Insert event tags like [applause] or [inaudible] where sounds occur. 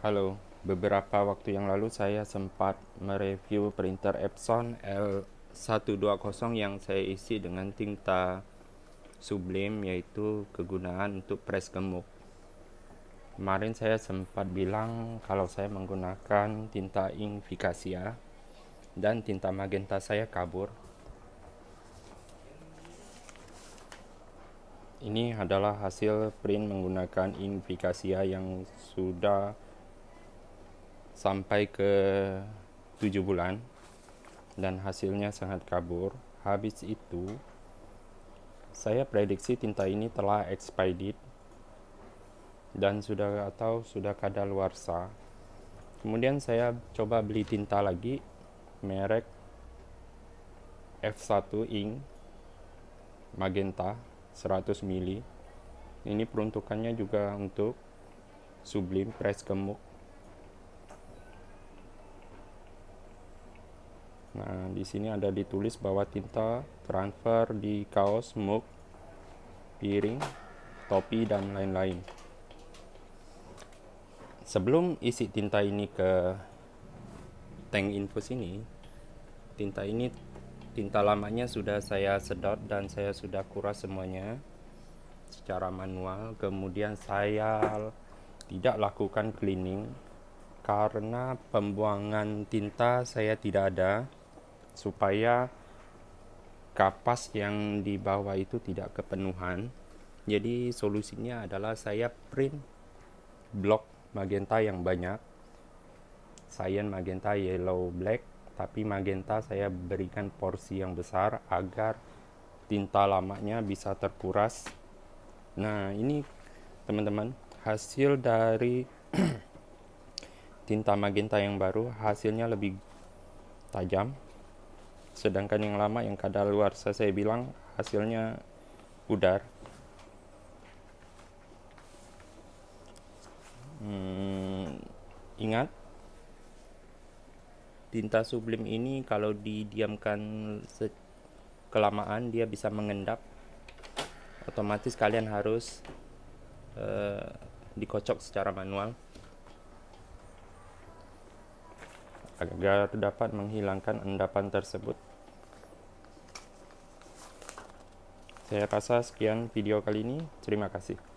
Halo, beberapa waktu yang lalu saya sempat mereview printer Epson L120 yang saya isi dengan tinta sublim yaitu kegunaan untuk press gemuk. Kemarin saya sempat bilang kalau saya menggunakan tinta ink Vicasia dan tinta magenta saya kabur. Ini adalah hasil print menggunakan ink Vicasia yang sudah sampai ke tujuh bulan dan hasilnya sangat kabur. Habis itu, saya prediksi tinta ini telah expired dan sudah atau sudah kadaluarsa. Kemudian saya coba beli tinta lagi merek F1 ink magenta 100 mili. Ini peruntukannya juga untuk sublim press gemuk Nah, di sini ada ditulis bahwa tinta transfer di kaos, mug, piring, topi dan lain-lain. Sebelum isi tinta ini ke tank infus ini, tinta ini tinta lamanya sudah saya sedot dan saya sudah kuras semuanya secara manual. Kemudian saya tidak lakukan cleaning karena pembuangan tinta saya tidak ada supaya kapas yang di bawah itu tidak kepenuhan jadi solusinya adalah saya print blok magenta yang banyak cyan magenta yellow black tapi magenta saya berikan porsi yang besar agar tinta lamanya bisa terkuras nah ini teman-teman hasil dari [clears throat] tinta magenta yang baru hasilnya lebih tajam sedangkan yang lama yang luar saya bilang hasilnya pudar hmm, ingat tinta sublim ini kalau didiamkan kelamaan dia bisa mengendap otomatis kalian harus uh, dikocok secara manual agar dapat menghilangkan endapan tersebut. Saya rasa sekian video kali ini. Terima kasih.